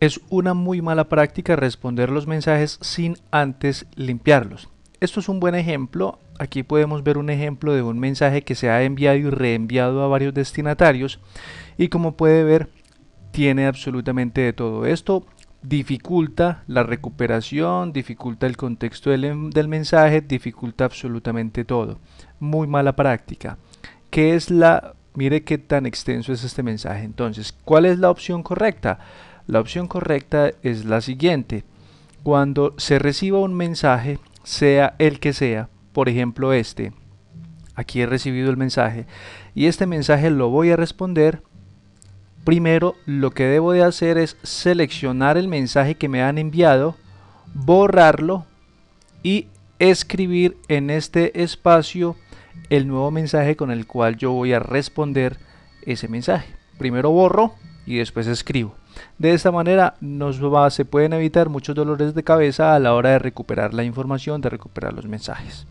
Es una muy mala práctica responder los mensajes sin antes limpiarlos. Esto es un buen ejemplo. Aquí podemos ver un ejemplo de un mensaje que se ha enviado y reenviado a varios destinatarios. Y como puede ver, tiene absolutamente de todo esto. Dificulta la recuperación, dificulta el contexto del, em, mensaje, dificulta absolutamente todo. Muy mala práctica. ¿Qué es la... Mire qué tan extenso es este mensaje. Entonces, ¿cuál es la opción correcta? La opción correcta es la siguiente. Cuando se reciba un mensaje, sea el que sea, por ejemplo este. Aquí he recibido el mensaje y este mensaje lo voy a responder. Primero lo que debo de hacer es seleccionar el mensaje que me han enviado, borrarlo y escribir en este espacio el nuevo mensaje con el cual yo voy a responder ese mensaje. Primero borro y después escribo. De esta manera nos se pueden evitar muchos dolores de cabeza a la hora de recuperar la información, de recuperar los mensajes.